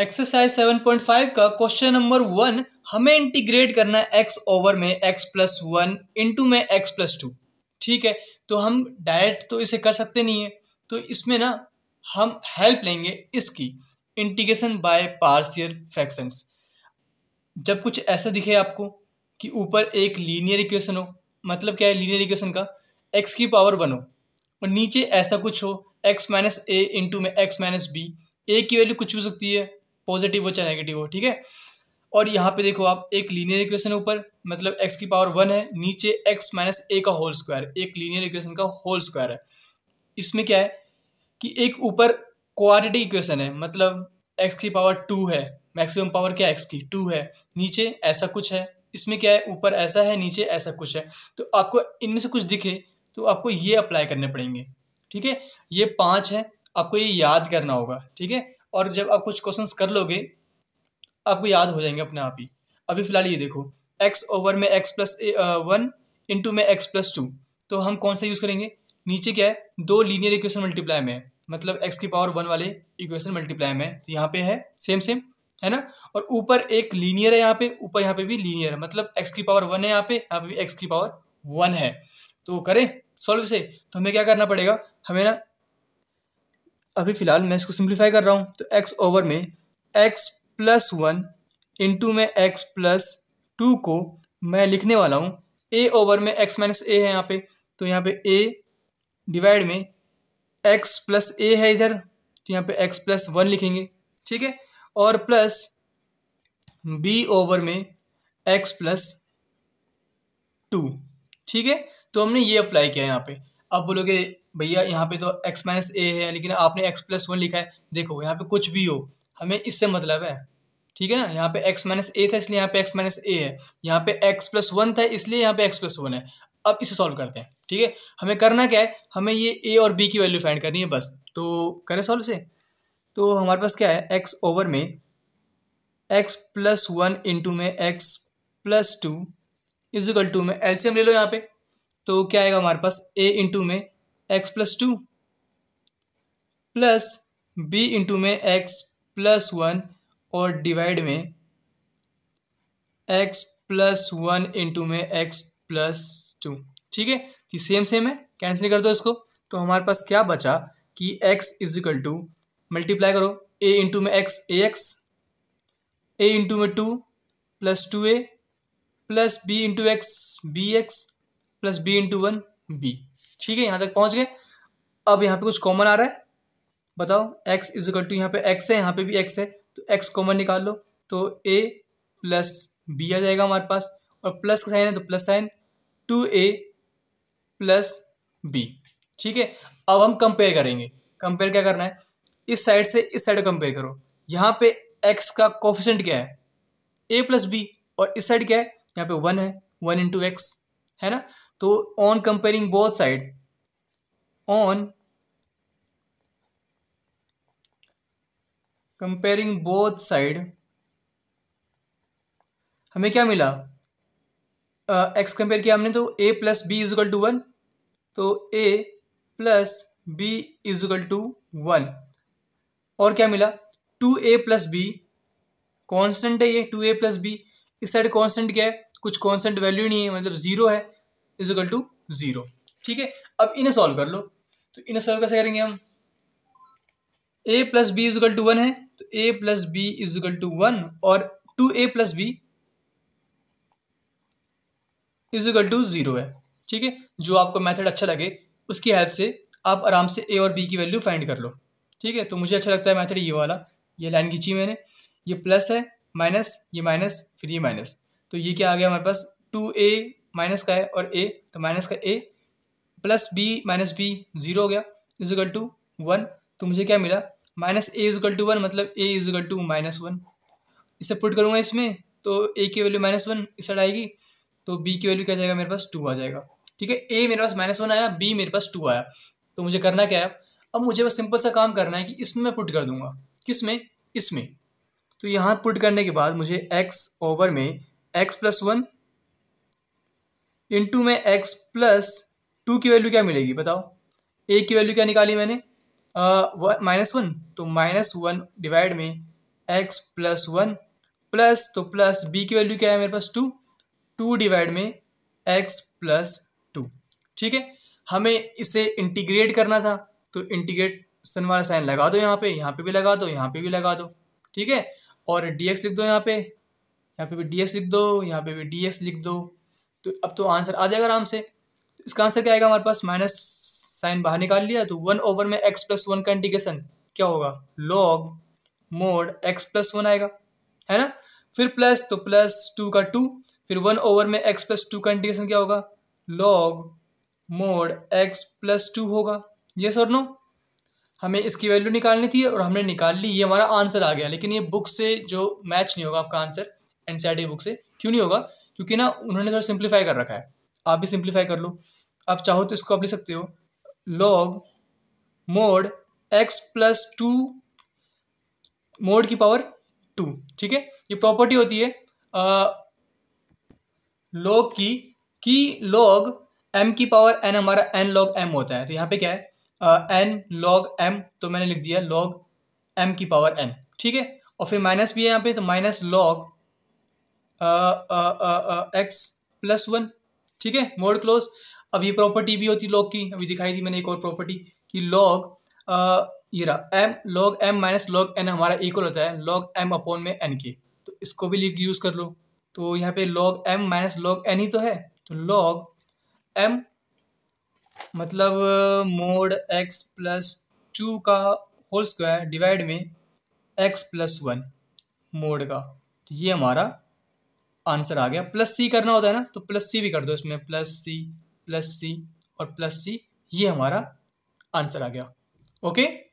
exercise seven point five का question number one हमें integrate करना है एक्स ओवर में एक्स प्लस वन इंटू में एक्स प्लस टू ठीक है तो हम डायरेक्ट तो इसे कर सकते नहीं है तो इसमें ना हम हेल्प लेंगे इसकी इंटीग्रेशन बाय पार्शियल फ्रैक्शंस जब कुछ ऐसा दिखे आपको कि ऊपर एक लीनियर इक्वेशन हो मतलब क्या है लीनियर इक्वेशन का एक्स की पावर वन हो और नीचे ऐसा कुछ हो एक्स माइनस ए इंटू में एक्स माइनस बी ए की वैल्यू कुछ भी हो सकती है पॉजिटिव हो चाहे नेगेटिव हो ठीक है और यहाँ पे देखो आप एक लीनियर इक्वेशन ऊपर मतलब x की पावर वन है नीचे x माइनस ए का होल स्क्वायर एक लीनियर इक्वेशन का होल स्क्वायर है इसमें क्या है कि एक ऊपर क्वाड्रेटिक इक्वेशन है मतलब x की पावर टू है मैक्सिमम पावर क्या x की टू है नीचे ऐसा कुछ है इसमें क्या है ऊपर ऐसा है नीचे ऐसा कुछ है तो आपको इनमें से कुछ दिखे तो आपको ये अप्लाई करने पड़ेंगे ठीक है ये पाँच है आपको ये याद करना होगा ठीक है और जब आप कुछ क्वेश्चंस कर लोगे आपको याद हो जाएंगे अपने आप ही अभी फ़िलहाल ये देखो एक्स ओवर में एक्स प्लस वन इंटू में एक्स प्लस टू तो हम कौन सा यूज़ करेंगे नीचे क्या है दो लीनियर इक्वेशन मल्टीप्लाई में मतलब एक्स की पावर वन वाले इक्वेशन मल्टीप्लाई में तो यहाँ पे है सेम सेम है ना और ऊपर एक लीनियर है यहाँ पे ऊपर यहाँ पे भी लीनियर है मतलब एक्स की पावर वन है यहाँ पे यहाँ पे भी एक्स की पावर वन है तो करें सॉल्व से तो हमें क्या करना पड़ेगा हमें ना अभी फ़िलहाल मैं इसको सिंप्लीफाई कर रहा हूँ तो एक्स ओवर में एक्स प्लस वन इंटू में एक्स प्लस टू को मैं लिखने वाला हूँ ए ओवर में एक्स माइनस ए है यहाँ पे तो यहाँ पे ए डिवाइड में एक्स प्लस ए है इधर तो यहाँ पे एक्स प्लस वन लिखेंगे ठीक है और प्लस बी ओवर में एक्स प्लस टू ठीक है तो हमने ये अप्लाई किया यहाँ पे आप बोलोगे भैया यहाँ पे तो एक्स माइनस ए है लेकिन आपने एक्स प्लस वन लिखा है देखो यहाँ पे कुछ भी हो हमें इससे मतलब है ठीक है ना यहाँ पे एक्स माइनस ए था इसलिए यहाँ पे एक्स माइनस ए है यहाँ पे एक्स प्लस वन था इसलिए यहाँ पे एक्स प्लस वन है अब इसे सॉल्व करते हैं ठीक है हमें करना क्या है हमें ये ए और बी की वैल्यू फाइंड करनी है बस तो करें सॉल्व से तो हमारे पास क्या है एक्स ओवर में एक्स प्लस वन इंटू में x plus two is equal to में एल्सियम ले लो यहाँ पे तो क्या आएगा हमारे पास ए इंटू में x plus two plus B into में एक्स प्लस वन और डिवाइड में एक्स प्लस वन इंटू में एक्स प्लस टू ठीक है कि सेम सेम है कैंसिल कर दो इसको तो हमारे पास क्या बचा कि एक्स इजिकल टू मल्टीप्लाई करो ए इंटू में x A x A into में two plus two A plus B into x B x plus B into one B ठीक है यहाँ तक पहुँच गए अब यहाँ पे कुछ कॉमन आ रहा है बताओ x इज इक्वल टू यहाँ पे x है यहाँ पे भी x है तो x कॉमन निकाल लो तो a प्लस बी आ जाएगा हमारे पास और प्लस का साइन है तो plus sign two A plus B ठीक है अब हम कंपेयर करेंगे कंपेयर क्या करना है इस साइड से इस साइड कंपेयर करो यहाँ पे x का कोफिशेंट क्या है ए प्लस बी और इस साइड क्या है यहाँ पे वन है वन इंटू एक्स है ना तो on comparing both side on comparing both side हमें क्या मिला एक्स uh, कंपेयर किया हमने तो A plus B equal to one तो A plus B equal to one और क्या मिला two A plus B constant है ये टू ए प्लस बी इस साइड कॉन्स्टेंट क्या है कुछ कॉन्स्टेंट वैल्यू नहीं है मतलब ज़ीरो है इज इक्वल टू ज़ीरो ठीक है अब इन्हें सॉल्व कर लो तो इन्हें सॉल्व कैसे करेंगे हम A plus B is equal to one है तो A plus B is equal to one और two A plus B is equal to zero है ठीक है जो आपको मेथड अच्छा लगे उसकी हेल्प से आप आराम से ए और बी की वैल्यू फाइंड कर लो ठीक है तो मुझे अच्छा लगता है मेथड ये वाला ये लाइन खींची मैंने ये प्लस है माइनस ये माइनस फिर ये माइनस तो ये क्या आ गया हमारे पास टू ए माइनस का है और ए तो माइनस का A plus B minus B zero हो गया इजिकल टू वन तो मुझे क्या मिला minus A is equal to one मतलब A is equal to minus one इसे पुट करूँगा इसमें तो ए की वैल्यू माइनस वन इस साइड आएगी तो बी की वैल्यू क्या जाएगा मेरे पास टू आ जाएगा ठीक है ए मेरे पास माइनस वन आया बी मेरे पास टू आया तो मुझे करना क्या है अब मुझे बस सिंपल सा काम करना है कि इसमें मैं पुट कर दूंगा किस में इसमें तो यहाँ पुट करने के बाद मुझे एक्स ओवर में एक्स प्लस वन इंटू में एक्स प्लस टू की वैल्यू क्या मिलेगी बताओ ए की वैल्यू क्या निकाली मैंने माइनस वन तो माइनस वन डिवाइड में एक्स प्लस वन प्लस तो प्लस बी की वैल्यू क्या है मेरे पास टू टू डिवाइड में एक्स प्लस टू ठीक है हमें इसे इंटीग्रेट करना था तो इंटीग्रेट सन वाला साइन लगा दो यहाँ पे यहाँ पे भी लगा दो यहाँ पे भी लगा दो ठीक है और डी एक्स लिख दो यहाँ पे यहाँ पे भी डी एक्स लिख दो यहाँ पे भी डी एक्स लिख दो तो अब तो आंसर आ जाएगा आराम से इसका आंसर क्या आएगा हमारे पास माइनस साइन बाहर निकाल लिया तो वन ओवर में एक्स प्लस वन का इंटीग्रेशन क्या होगा log mod x plus one आएगा है ना फिर प्लस तो प्लस टू का टू फिर वन ओवर में एक्स प्लस टू का इंटीग्रेशन क्या होगा log mod x plus two होगा ये सर नो हमें इसकी वैल्यू निकालनी थी और हमने निकाल ली ये हमारा आंसर आ गया लेकिन ये बुक से जो मैच नहीं होगा आपका आंसर एन बुक e से क्यों नहीं होगा क्योंकि ना उन्होंने थोड़ा तो सिंप्लीफाई कर रखा है आप भी सिंप्लीफाई कर लो आप चाहो तो इसको आप लिख सकते हो log mod x plus two mod की पावर टू ठीक है ये प्रॉपर्टी होती है लॉग की कि लॉग एम की पावर एन हमारा एन लॉग एम होता है तो यहाँ पे क्या है एन लॉग एम तो मैंने लिख दिया लॉग एम की पावर एन ठीक है और फिर माइनस भी है यहाँ पे तो minus log x plus one ठीक है मोड क्लोज अब ये प्रॉपर्टी भी होती लॉग की अभी दिखाई थी मैंने एक और प्रॉपर्टी कि लॉग ये रहा M log M minus log N हमारा इक्वल होता है लॉग एम अपॉन में एन के तो इसको भी लिख यूज़ कर लो तो यहाँ पे log M minus log N ही तो है तो लॉग एम मतलब मोड एक्स प्लस टू का होल स्क्वायर डिवाइड में एक्स प्लस वन मोड का तो ये हमारा आंसर आ गया प्लस सी करना होता है ना तो प्लस सी भी कर दो इसमें प्लस सी प्लस सी और प्लस सी ये हमारा आंसर आ गया ओके